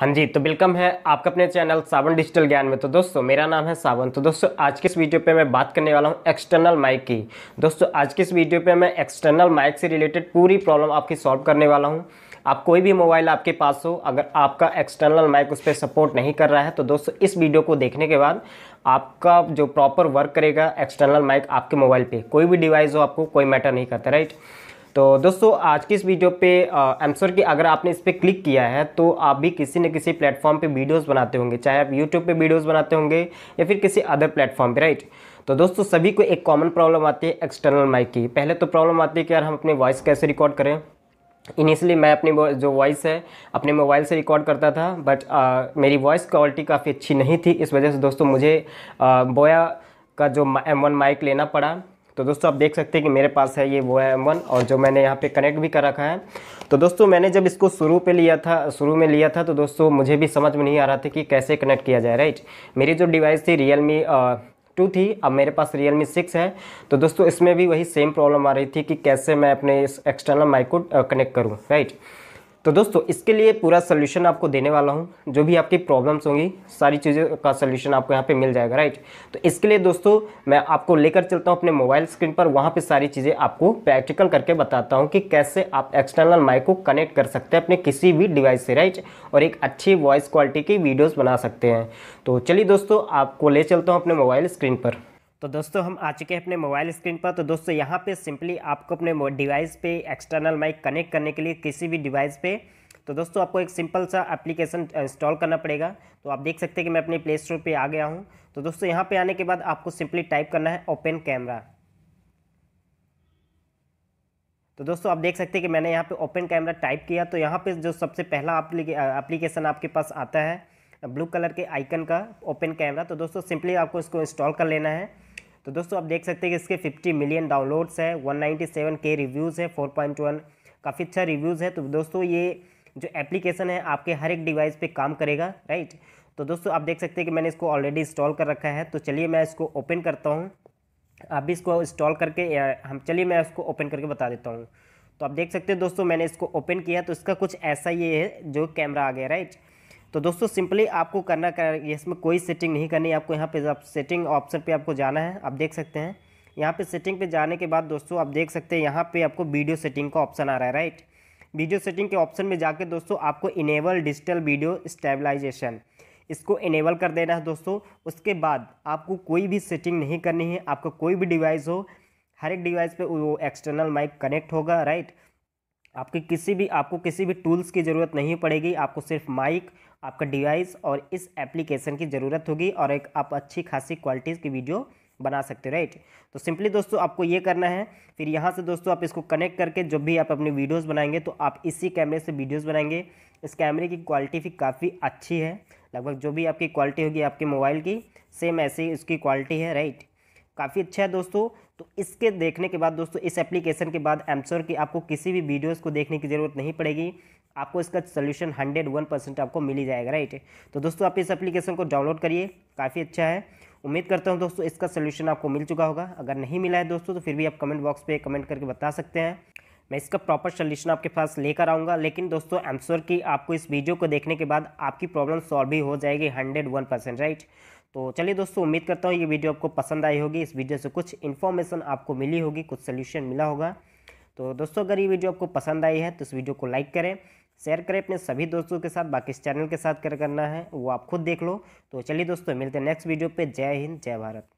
हाँ जी तो वेलकम है आपका अपने चैनल सावन डिजिटल ज्ञान में तो दोस्तों मेरा नाम है सावन तो दोस्तों आज के इस वीडियो पे मैं बात करने वाला हूँ एक्सटर्नल माइक की दोस्तों आज के इस वीडियो पे मैं एक्सटर्नल माइक से रिलेटेड पूरी प्रॉब्लम आपकी सॉल्व करने वाला हूँ आप कोई भी मोबाइल आपके पास हो अगर आपका एक्सटर्नल माइक उस पर सपोर्ट नहीं कर रहा है तो दोस्तों इस वीडियो को देखने के बाद आपका जो प्रॉपर वर्क करेगा एक्सटर्नल माइक आपके मोबाइल पर कोई भी डिवाइस हो आपको कोई मैटर नहीं करता राइट तो दोस्तों आज की इस वीडियो पे एमसोर की अगर आपने इस पर क्लिक किया है तो आप भी किसी न किसी प्लेटफॉर्म पे वीडियोस बनाते होंगे चाहे आप यूट्यूब पे वीडियोस बनाते होंगे या फिर किसी अदर प्लेटफॉर्म पे राइट तो दोस्तों सभी को एक कॉमन प्रॉब्लम आती है एक्सटर्नल माइक की पहले तो प्रॉब्लम आती है कि यार हम अपने वॉइस कैसे रिकॉर्ड करें इनिशियली मैं अपनी जो वॉइस है अपने मोबाइल से रिकॉर्ड करता था बट मेरी वॉइस क्वालिटी काफ़ी अच्छी नहीं थी इस वजह से दोस्तों मुझे बोया का जो एम वन माइक लेना पड़ा तो दोस्तों आप देख सकते हैं कि मेरे पास है ये वो है एम और जो मैंने यहाँ पे कनेक्ट भी कर रखा है तो दोस्तों मैंने जब इसको शुरू पे लिया था शुरू में लिया था तो दोस्तों मुझे भी समझ में नहीं आ रहा था कि कैसे कनेक्ट किया जाए राइट मेरी जो डिवाइस थी रियल मी टू थी अब मेरे पास रियल मी सिक्स है तो दोस्तों इसमें भी वही सेम प्रॉब्लम आ रही थी कि कैसे मैं अपने इस एक्सटर्नल माइक को कनेक्ट करूँ राइट तो दोस्तों इसके लिए पूरा सोल्यूशन आपको देने वाला हूँ जो भी आपकी प्रॉब्लम्स होंगी सारी चीज़ों का सोल्यूशन आपको यहाँ पे मिल जाएगा राइट तो इसके लिए दोस्तों मैं आपको लेकर चलता हूँ अपने मोबाइल स्क्रीन पर वहाँ पे सारी चीज़ें आपको प्रैक्टिकल करके बताता हूँ कि कैसे आप एक्सटर्नल माइक को कनेक्ट कर सकते हैं अपने किसी भी डिवाइस से राइट और एक अच्छी वॉइस क्वालिटी की वीडियोज़ बना सकते हैं तो चलिए दोस्तों आपको ले चलता हूँ अपने मोबाइल स्क्रीन पर तो दोस्तों हम आ चुके हैं अपने मोबाइल स्क्रीन पर तो दोस्तों यहाँ पे सिंपली आपको अपने डिवाइस पे एक्सटर्नल माइक कनेक्ट करने के लिए किसी भी डिवाइस पे तो दोस्तों आपको एक सिंपल सा एप्लीकेशन इंस्टॉल करना पड़ेगा तो आप देख सकते हैं कि मैं अपने प्ले स्टोर पर आ गया हूँ तो दोस्तों यहाँ पर आने के बाद आपको सिंपली टाइप करना है ओपन कैमरा तो दोस्तों आप देख सकते हैं कि मैंने यहाँ पे ओपन कैमरा टाइप किया तो यहाँ पे जो सबसे पहला एप्लीकेशन आपके पास आता है ब्लू कलर के आइकन का ओपन कैमरा तो दोस्तों सिंपली आपको इसको इंस्टॉल कर लेना है तो दोस्तों आप देख सकते हैं कि इसके 50 मिलियन डाउनलोड्स है 197 के रिव्यूज़ है 4.1 काफ़ी अच्छा रिव्यूज़ है तो दोस्तों ये जो एप्लीकेशन है आपके हर एक डिवाइस पे काम करेगा राइट तो दोस्तों आप देख सकते हैं कि मैंने इसको ऑलरेडी इंस्टॉल कर रखा है तो चलिए मैं इसको ओपन करता हूँ आप भी इसको इंस्टॉल करके हम चलिए मैं इसको ओपन करके बता देता हूँ तो आप देख सकते हैं दोस्तों मैंने इसको ओपन किया तो इसका कुछ ऐसा ये है जो कैमरा आ गया राइट तो दोस्तों सिंपली आपको करना कर इसमें कोई सेटिंग नहीं करनी आपको यहाँ पे आप सेटिंग ऑप्शन पे आपको जाना है आप देख सकते हैं यहाँ पे सेटिंग पे जाने के बाद दोस्तों आप देख सकते हैं यहाँ पे आपको वीडियो सेटिंग का ऑप्शन आ रहा है राइट वीडियो सेटिंग के ऑप्शन में जाके दोस्तों आपको इनेबल डिजिटल वीडियो स्टेबलाइजेशन इसको इनेबल कर देना है दोस्तों उसके बाद आपको कोई भी सेटिंग नहीं करनी है आपका कोई भी डिवाइस हो हर एक डिवाइस पे वो एक्सटर्नल माइक कनेक्ट होगा राइट आपकी किसी भी आपको किसी भी टूल्स की ज़रूरत नहीं पड़ेगी आपको सिर्फ माइक आपका डिवाइस और इस एप्लीकेशन की ज़रूरत होगी और एक आप अच्छी खासी क्वालिटीज़ की वीडियो बना सकते हो राइट तो सिंपली दोस्तों आपको ये करना है फिर यहाँ से दोस्तों आप इसको कनेक्ट करके जब भी आप अपनी वीडियोस बनाएंगे तो आप इसी कैमरे से वीडियोस बनाएंगे इस कैमरे की क्वालिटी भी काफ़ी अच्छी है लगभग जो भी आपकी क्वालिटी होगी आपके मोबाइल की सेम ऐसी इसकी क्वालिटी है राइट काफ़ी अच्छा है दोस्तों तो इसके देखने के बाद दोस्तों इस एप्लीकेशन के बाद एम की आपको किसी भी वीडियोस को देखने की ज़रूरत नहीं पड़ेगी आपको इसका सोल्यूशन हंड्रेड वन परसेंट आपको मिल ही जाएगा राइट तो दोस्तों आप इस एप्लीकेशन को डाउनलोड करिए काफ़ी अच्छा है उम्मीद करता हूँ दोस्तों इसका सोल्यूशन आपको मिल चुका होगा अगर नहीं मिला है दोस्तों तो फिर भी आप कमेंट बॉक्स पर कमेंट करके बता सकते हैं मैं इसका प्रॉपर सोल्यूशन आपके पास लेकर आऊँगा लेकिन दोस्तों आई की आपको इस वीडियो को देखने के बाद आपकी प्रॉब्लम सॉल्व भी हो जाएगी हंड्रेड वन परसेंट राइट तो चलिए दोस्तों उम्मीद करता हूँ ये वीडियो आपको पसंद आई होगी इस वीडियो से कुछ इन्फॉर्मेशन आपको मिली होगी कुछ सोल्यूशन मिला होगा तो दोस्तों अगर ये वीडियो आपको पसंद आई है तो इस वीडियो को लाइक करें शेयर करें अपने सभी दोस्तों के साथ बाकी इस चैनल के साथ क्या करना है वो आप खुद देख लो तो चलिए दोस्तों मिलते हैं नेक्स्ट वीडियो पे जय हिंद जय भारत